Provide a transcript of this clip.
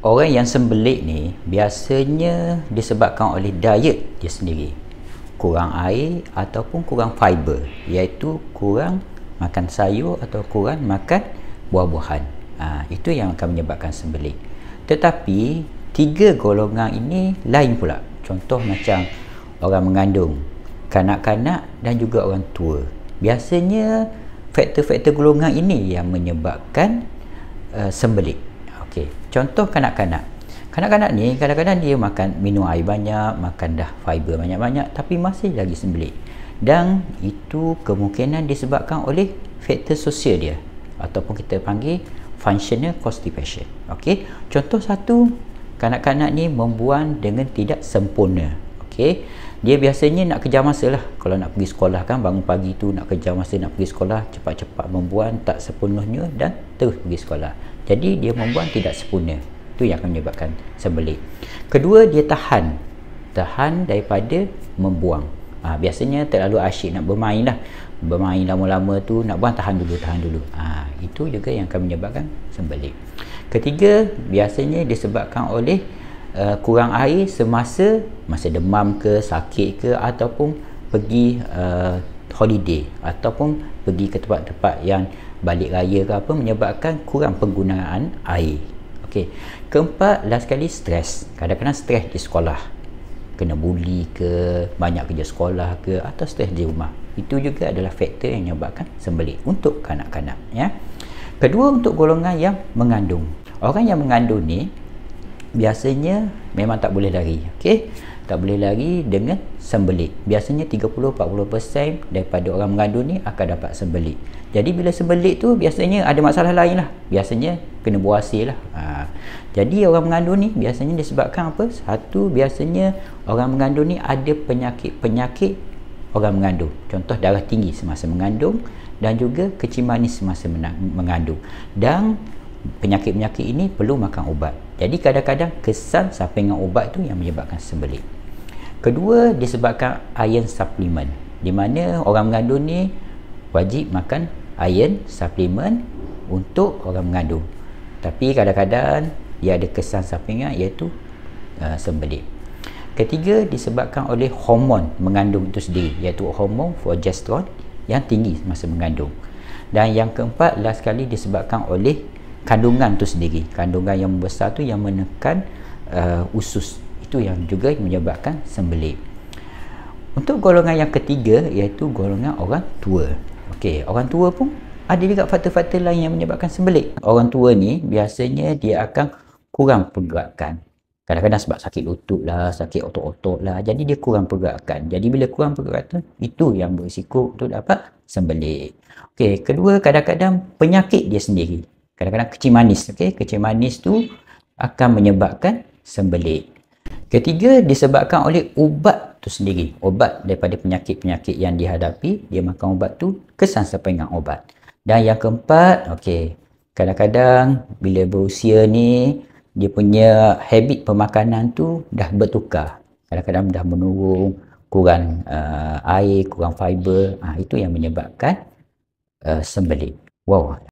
Orang yang sembelit ni biasanya disebabkan oleh diet dia sendiri. Kurang air ataupun kurang fiber iaitu kurang makan sayur atau kurang makan buah-buahan. Ha, itu yang akan menyebabkan sembelit. Tetapi tiga golongan ini lain pula. Contoh macam orang mengandung, kanak-kanak dan juga orang tua. Biasanya faktor-faktor golongan ini yang menyebabkan uh, sembelit. Okey, contoh kanak-kanak. Kanak-kanak ni kadang-kadang dia makan minum air banyak, makan dah fiber banyak-banyak tapi masih lagi sembelit. Dan itu kemungkinan disebabkan oleh faktor sosial dia ataupun kita panggil functional constipation. Okey, contoh satu kanak-kanak ni membuang dengan tidak sempurna okey dia biasanya nak kejar masa lah kalau nak pergi sekolah kan bangun pagi tu nak kejar masa nak pergi sekolah cepat-cepat membuang tak sepenuhnya dan terus pergi sekolah jadi dia membuang tidak sepenuhnya itu yang akan menyebabkan sembelit kedua dia tahan tahan daripada membuang ha, biasanya terlalu asyik nak bermain lah bermain lama-lama tu nak buang tahan dulu tahan dulu ha, itu juga yang akan menyebabkan sembelit ketiga biasanya disebabkan oleh uh, kurang air semasa masa demam ke sakit ke ataupun pergi uh, holiday ataupun pergi ke tempat-tempat yang balik raya ke apa menyebabkan kurang penggunaan air. Okey. Keempat last sekali stres. Kadang-kadang stres di sekolah. Kena buli ke, banyak kerja sekolah ke atau stres di rumah. Itu juga adalah faktor yang menyebabkan sembelit untuk kanak-kanak, ya. Kedua untuk golongan yang mengandung. Orang yang mengandung ni biasanya memang tak boleh lari okey tak boleh lari dengan sembelit biasanya 30 40% daripada orang mengandung ni akan dapat sembelit jadi bila sembelit tu biasanya ada masalah lain lah biasanya kena buasir lah ha. jadi orang mengandung ni biasanya disebabkan apa satu biasanya orang mengandung ni ada penyakit-penyakit orang mengandung contoh darah tinggi semasa mengandung dan juga kecil manis semasa mengandung dan penyakit-penyakit ini perlu makan ubat jadi kadang-kadang kesan sampingan ubat tu yang menyebabkan sembelit kedua disebabkan iron supplement di mana orang mengandung ni wajib makan iron supplement untuk orang mengandung tapi kadang-kadang dia ada kesan sampingan iaitu uh, sembelit ketiga disebabkan oleh hormon mengandung itu sendiri iaitu hormon progesteron yang tinggi semasa mengandung dan yang keempat last sekali disebabkan oleh kandungan tu sendiri kandungan yang besar tu yang menekan uh, usus itu yang juga menyebabkan sembelit untuk golongan yang ketiga iaitu golongan orang tua okey orang tua pun ada juga faktor-faktor lain yang menyebabkan sembelit orang tua ni biasanya dia akan kurang pergerakan kadang-kadang sebab sakit lutut lah sakit otot-otot lah jadi dia kurang pergerakan jadi bila kurang pergerakan itu yang berisiko untuk dapat sembelit okey kedua kadang-kadang penyakit dia sendiri kadang-kadang kecil manis okey kecil manis tu akan menyebabkan sembelit ketiga disebabkan oleh ubat tu sendiri ubat daripada penyakit-penyakit yang dihadapi dia makan ubat tu kesan sepenggan ubat dan yang keempat okey kadang-kadang bila berusia ni dia punya habit pemakanan tu dah bertukar kadang-kadang dah menurun kurang uh, air kurang fiber ha, itu yang menyebabkan uh, sembelit wow